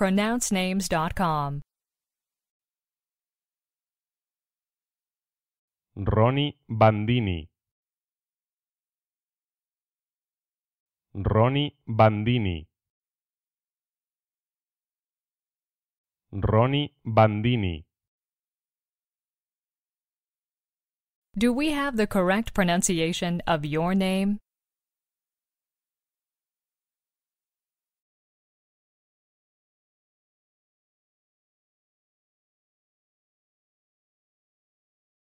pronouncenames.com. Ronnie Bandini. Ronnie Bandini. Ronnie Bandini. Do we have the correct pronunciation of your name?